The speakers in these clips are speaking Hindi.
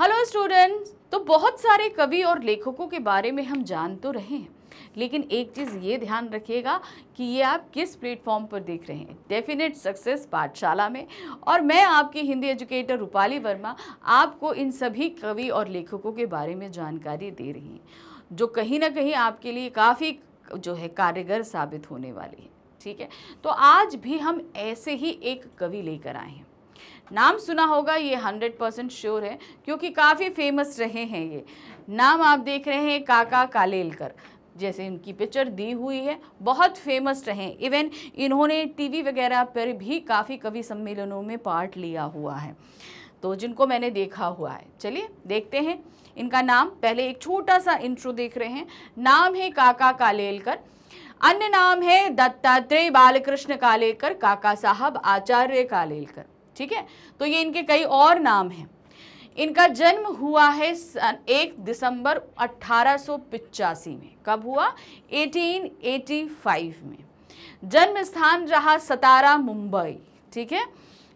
हेलो स्टूडेंट्स तो बहुत सारे कवि और लेखकों के बारे में हम जान तो रहे हैं लेकिन एक चीज़ ये ध्यान रखिएगा कि ये आप किस प्लेटफॉर्म पर देख रहे हैं डेफिनेट सक्सेस पाठशाला में और मैं आपकी हिंदी एजुकेटर रूपाली वर्मा आपको इन सभी कवि और लेखकों के बारे में जानकारी दे रही हैं जो कहीं ना कहीं आपके लिए काफ़ी जो है कारगर साबित होने वाली है ठीक है तो आज भी हम ऐसे ही एक कवि लेकर आए हैं नाम सुना होगा ये हंड्रेड परसेंट श्योर है क्योंकि काफ़ी फेमस रहे हैं ये नाम आप देख रहे हैं काका कालेलकर जैसे इनकी पिक्चर दी हुई है बहुत फेमस रहे इवन इन्होंने टीवी वगैरह पर भी काफ़ी कवि सम्मेलनों में पार्ट लिया हुआ है तो जिनको मैंने देखा हुआ है चलिए देखते हैं इनका नाम पहले एक छोटा सा इंट्रो देख रहे हैं नाम है काका कालेलकर अन्य नाम है दत्तात्रेय बालकृष्ण कालेकर काका साहब आचार्य कालेलकर ठीक है तो ये इनके कई और नाम हैं इनका जन्म हुआ है सन एक दिसंबर अट्ठारह में कब हुआ 1885 में जन्म स्थान रहा सतारा मुंबई ठीक है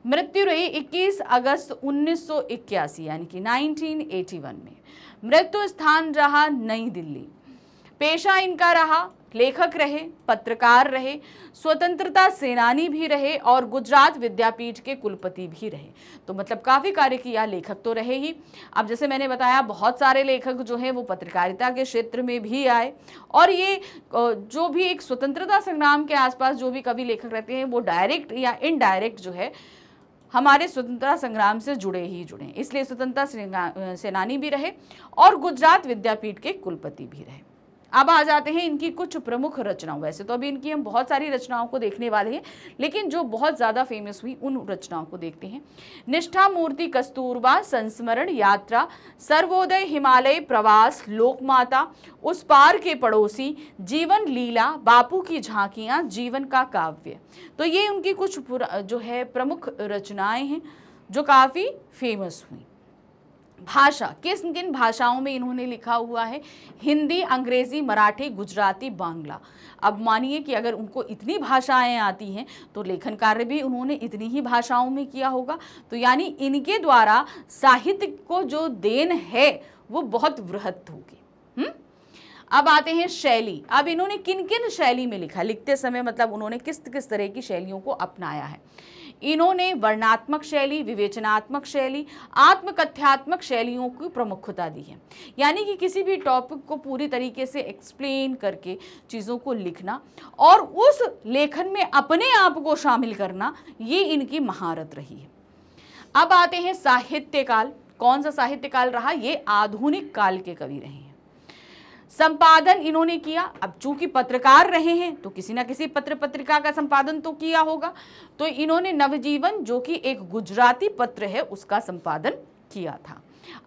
मृत्यु रही 21 अगस्त 1981 यानी कि 1981 में मृत्यु स्थान रहा नई दिल्ली पेशा इनका रहा लेखक रहे पत्रकार रहे स्वतंत्रता सेनानी भी रहे और गुजरात विद्यापीठ के कुलपति भी रहे तो मतलब काफ़ी कार्य किया लेखक तो रहे ही अब जैसे मैंने बताया बहुत सारे लेखक जो हैं वो पत्रकारिता के क्षेत्र में भी आए और ये जो भी एक स्वतंत्रता संग्राम के आसपास जो भी कवि लेखक रहते हैं वो डायरेक्ट या इनडायरेक्ट जो है हमारे स्वतंत्रता संग्राम से जुड़े ही जुड़े इसलिए स्वतंत्रता सेनानी भी रहे और गुजरात विद्यापीठ के कुलपति भी रहे अब आ जाते हैं इनकी कुछ प्रमुख रचनाओं वैसे तो अभी इनकी हम बहुत सारी रचनाओं को देखने वाले हैं लेकिन जो बहुत ज़्यादा फेमस हुई उन रचनाओं को देखते हैं निष्ठा मूर्ति कस्तूरबा संस्मरण यात्रा सर्वोदय हिमालय प्रवास लोकमाता उस पार के पड़ोसी जीवन लीला बापू की झांकियाँ जीवन का काव्य तो ये उनकी कुछ जो है प्रमुख रचनाएँ हैं जो काफ़ी फेमस हुई भाषा किस किन भाषाओं में इन्होंने लिखा हुआ है हिंदी अंग्रेज़ी मराठी गुजराती बांग्ला अब मानिए कि अगर उनको इतनी भाषाएं आती हैं तो लेखन कार्य भी उन्होंने इतनी ही भाषाओं में किया होगा तो यानी इनके द्वारा साहित्य को जो देन है वो बहुत वृहत होगी अब आते हैं शैली अब इन्होंने किन किन शैली में लिखा लिखते समय मतलब उन्होंने किस किस तरह की शैलियों को अपनाया है इन्होंने वर्णात्मक शैली विवेचनात्मक शैली आत्मकथ्यात्मक शैलियों की प्रमुखता दी है यानी कि किसी भी टॉपिक को पूरी तरीके से एक्सप्लेन करके चीज़ों को लिखना और उस लेखन में अपने आप को शामिल करना ये इनकी महारत रही है अब आते हैं साहित्यकाल कौन सा साहित्यकाल रहा ये आधुनिक काल के कवि रहे हैं संपादन इन्होंने किया अब चूंकि पत्रकार रहे हैं तो किसी ना किसी पत्र पत्रिका का संपादन तो किया होगा तो इन्होंने नवजीवन जो कि एक गुजराती पत्र है उसका संपादन किया था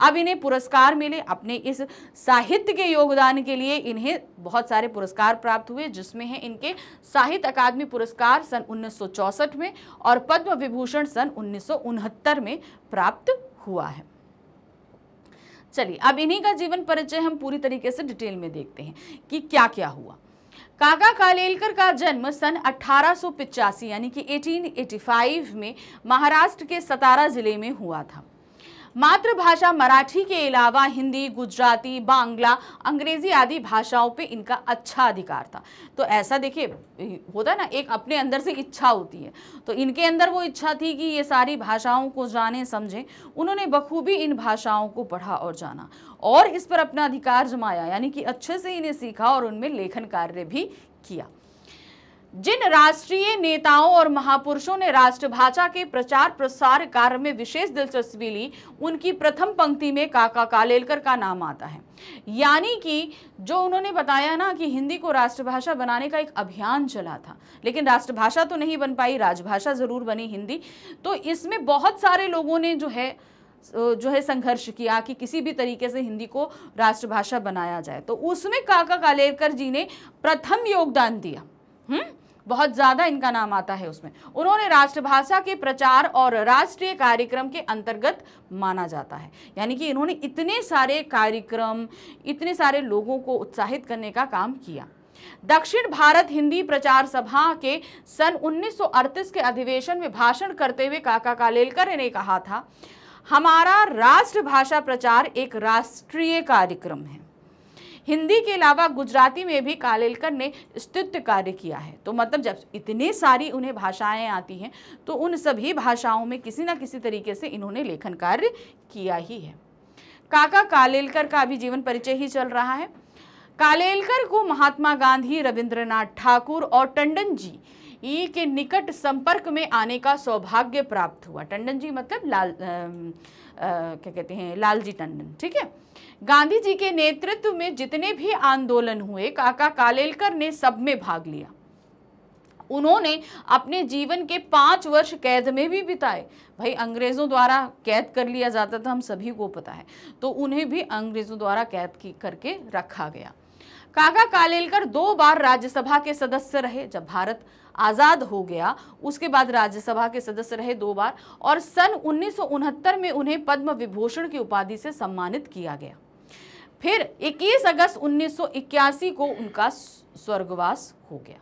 अब इन्हें पुरस्कार मिले अपने इस साहित्य के योगदान के लिए इन्हें बहुत सारे पुरस्कार प्राप्त हुए जिसमें हैं इनके साहित्य अकादमी पुरस्कार सन उन्नीस में और पद्म विभूषण सन उन्नीस में प्राप्त हुआ है चलिए अब इन्हीं का जीवन परिचय हम पूरी तरीके से डिटेल में देखते हैं कि क्या क्या हुआ काका कालेलकर का जन्म सन अठारह यानी कि 1885 में महाराष्ट्र के सतारा जिले में हुआ था मातृभाषा मराठी के अलावा हिंदी गुजराती बांग्ला अंग्रेजी आदि भाषाओं पे इनका अच्छा अधिकार था तो ऐसा देखिए होता है ना एक अपने अंदर से इच्छा होती है तो इनके अंदर वो इच्छा थी कि ये सारी भाषाओं को जाने समझें उन्होंने बखूबी इन भाषाओं को पढ़ा और जाना और इस पर अपना अधिकार जमाया यानी कि अच्छे से इन्हें सीखा और उनमें लेखन कार्य भी किया जिन राष्ट्रीय नेताओं और महापुरुषों ने राष्ट्रभाषा के प्रचार प्रसार कार्य में विशेष दिलचस्पी ली उनकी प्रथम पंक्ति में काका कालेलकर का नाम आता है यानी कि जो उन्होंने बताया ना कि हिंदी को राष्ट्रभाषा बनाने का एक अभियान चला था लेकिन राष्ट्रभाषा तो नहीं बन पाई राजभाषा ज़रूर बनी हिंदी तो इसमें बहुत सारे लोगों ने जो है जो है संघर्ष किया कि किसी भी तरीके से हिंदी को राष्ट्रभाषा बनाया जाए तो उसमें काका कालेलकर जी ने प्रथम योगदान दिया हम्म बहुत ज़्यादा इनका नाम आता है उसमें उन्होंने राष्ट्रभाषा के प्रचार और राष्ट्रीय कार्यक्रम के अंतर्गत माना जाता है यानी कि इन्होंने इतने सारे कार्यक्रम इतने सारे लोगों को उत्साहित करने का काम किया दक्षिण भारत हिंदी प्रचार सभा के सन 1938 के अधिवेशन में भाषण करते हुए काका कालेलकर ने कहा था हमारा राष्ट्रभाषा प्रचार एक राष्ट्रीय कार्यक्रम है हिंदी के अलावा गुजराती में भी कालेलकर ने स्तुत्य कार्य किया है तो मतलब जब इतनी सारी उन्हें भाषाएं आती हैं तो उन सभी भाषाओं में किसी ना किसी तरीके से इन्होंने लेखन कार्य किया ही है काका कालेलकर का अभी जीवन परिचय ही चल रहा है कालेलकर को महात्मा गांधी रविंद्रनाथ ठाकुर और टंडन जी ई के निकट संपर्क में आने का सौभाग्य प्राप्त हुआ टंडन जी मतलब लाल क्या कहते हैं लालजी टंडन ठीक है गांधी जी के नेतृत्व में जितने भी आंदोलन हुए काका कालेलकर ने सब में भाग लिया उन्होंने अपने जीवन के पांच वर्ष कैद में भी बिताए भाई अंग्रेज़ों द्वारा कैद कर लिया जाता था हम सभी को पता है तो उन्हें भी अंग्रेज़ों द्वारा कैद की करके रखा गया काका कालेलकर दो बार राज्यसभा के सदस्य रहे जब भारत आज़ाद हो गया उसके बाद राज्यसभा के सदस्य रहे दो बार और सन उन्नीस में उन्हें पद्म विभूषण की उपाधि से सम्मानित किया गया फिर 21 अगस्त 1981 को उनका स्वर्गवास हो गया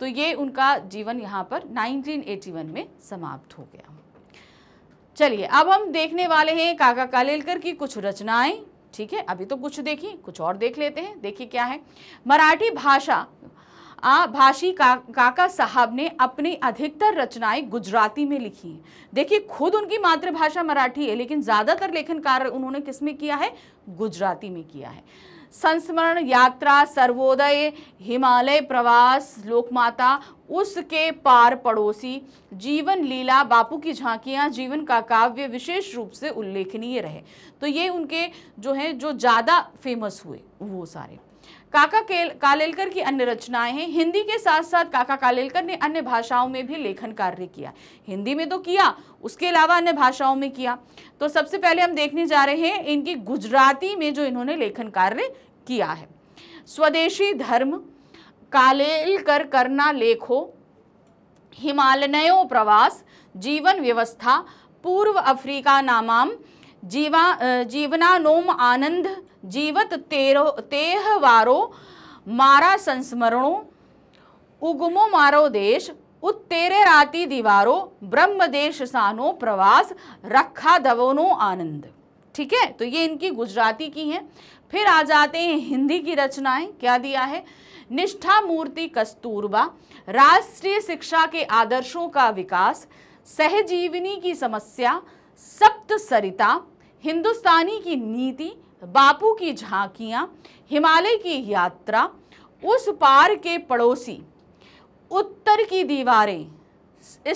तो ये उनका जीवन यहाँ पर 1981 में समाप्त हो गया चलिए अब हम देखने वाले हैं काका कालेलकर की कुछ रचनाएं ठीक है अभी तो कुछ देखी कुछ और देख लेते हैं देखिए क्या है मराठी भाषा आ भाषी का, काका साहब ने अपनी अधिकतर रचनाएं गुजराती में लिखी हैं देखिए खुद उनकी मातृभाषा मराठी है लेकिन ज़्यादातर लेखन कार्य उन्होंने किस में किया है गुजराती में किया है संस्मरण यात्रा सर्वोदय हिमालय प्रवास लोकमाता उसके पार पड़ोसी जीवन लीला बापू की झांकियां जीवन का काव्य विशेष रूप से उल्लेखनीय रहे तो ये उनके जो हैं जो ज़्यादा फेमस हुए वो सारे काका कालेलकर की अन्य रचनाएं हैं हिंदी के साथ साथ काका कालेलकर ने अन्य भाषाओं में भी लेखन कार्य किया हिंदी में तो किया उसके अलावा अन्य भाषाओं में किया तो सबसे पहले हम देखने जा रहे हैं इनकी गुजराती में जो इन्होंने लेखन कार्य किया है स्वदेशी धर्म कालेलकर करना लेखो हिमालयों प्रवास जीवन व्यवस्था पूर्व अफ्रीका नामाम जीवा जीवनानोम आनंद जीवत तेरो तेह वारो मारा संस्मरणों उगमो मारो देश उत्तेरे राति दीवारो ब्रह्म देश सानो प्रवास रखा दवोनो आनंद ठीक है तो ये इनकी गुजराती की हैं फिर आ जाते हैं हिंदी की रचनाएं क्या दिया है निष्ठा मूर्ति कस्तूरबा राष्ट्रीय शिक्षा के आदर्शों का विकास सहजीवनी की समस्या सप्त सरिता हिंदुस्तानी की नीति बापू की झांकियां हिमालय की यात्रा उस पार के पड़ोसी उत्तर की दीवारें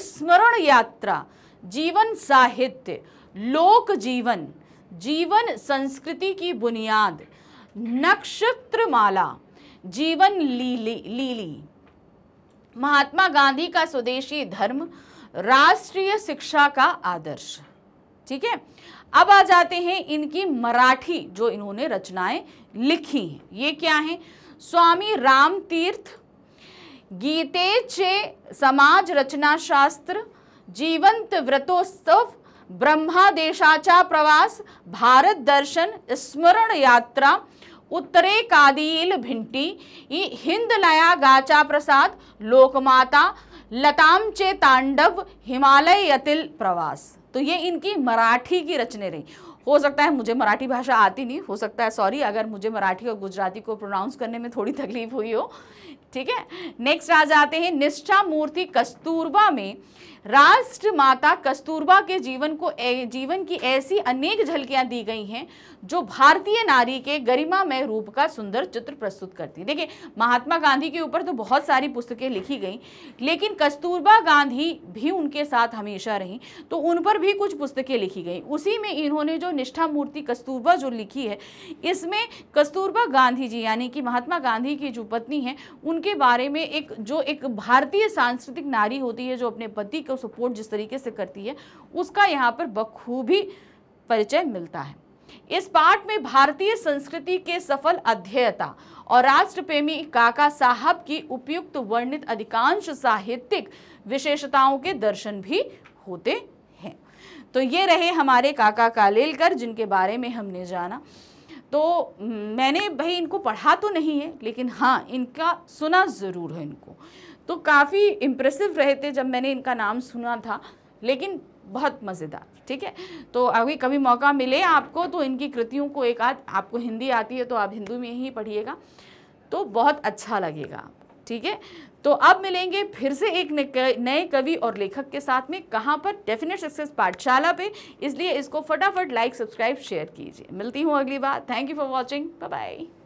स्मरण यात्रा जीवन साहित्य लोक जीवन जीवन संस्कृति की बुनियाद नक्षत्रमाला जीवन लीली लीली महात्मा गांधी का स्वदेशी धर्म राष्ट्रीय शिक्षा का आदर्श ठीक है अब आ जाते हैं इनकी मराठी जो इन्होंने रचनाएं लिखी हैं ये क्या हैं स्वामी राम तीर्थ चे समाज रचना शास्त्र जीवंत व्रतोत्सव ब्रह्मा देशाचा प्रवास भारत दर्शन स्मरण यात्रा उत्तरे कादील भिंटी हिंद लया गाचा प्रसाद लोकमाता चे तांडव हिमालय यतिल प्रवास तो ये इनकी मराठी की रचने रही हो सकता है मुझे मराठी भाषा आती नहीं हो सकता है सॉरी अगर मुझे मराठी और गुजराती को प्रोनाउंस करने में थोड़ी तकलीफ हुई हो ठीक है नेक्स्ट आ जाते हैं निष्ठा मूर्ति कस्तूरबा में राष्ट्र माता कस्तूरबा के जीवन को ए, जीवन की ऐसी अनेक झलकियां दी गई हैं जो भारतीय नारी के गरिमा में रूप का सुंदर चित्र प्रस्तुत करती है देखिए महात्मा गांधी के ऊपर तो बहुत सारी पुस्तकें लिखी गई लेकिन कस्तूरबा गांधी भी उनके साथ हमेशा रहीं तो उन पर भी कुछ पुस्तकें लिखी गई उसी में इन्होंने जो निष्ठा मूर्ति कस्तूरबा जो लिखी है इसमें कस्तूरबा गांधी जी यानी कि महात्मा गांधी की जो पत्नी है उनके बारे में एक जो एक भारतीय सांस्कृतिक नारी होती है जो अपने पति को सपोर्ट जिस तरीके से करती है उसका यहाँ पर बखूबी परिचय मिलता है इस पाठ में भारतीय संस्कृति के सफल अध्ययता और राष्ट्रप्रेमी काका साहब की उपयुक्त वर्णित अधिकांश साहित्यिक विशेषताओं के दर्शन भी होते तो ये रहे हमारे काका कालेलकर जिनके बारे में हमने जाना तो मैंने भाई इनको पढ़ा तो नहीं है लेकिन हाँ इनका सुना ज़रूर है इनको तो काफ़ी इम्प्रेसिव रहे थे जब मैंने इनका नाम सुना था लेकिन बहुत मज़ेदार ठीक है तो अभी कभी मौका मिले आपको तो इनकी कृतियों को एक आध आपको हिंदी आती है तो आप हिंदी में ही पढ़िएगा तो बहुत अच्छा लगेगा ठीक है तो अब मिलेंगे फिर से एक नए कवि और लेखक के साथ में कहाँ पर डेफिनेट सक्सेस पाठशाला पे इसलिए इसको फटाफट लाइक सब्सक्राइब शेयर कीजिए मिलती हूँ अगली बार thank you for watching bye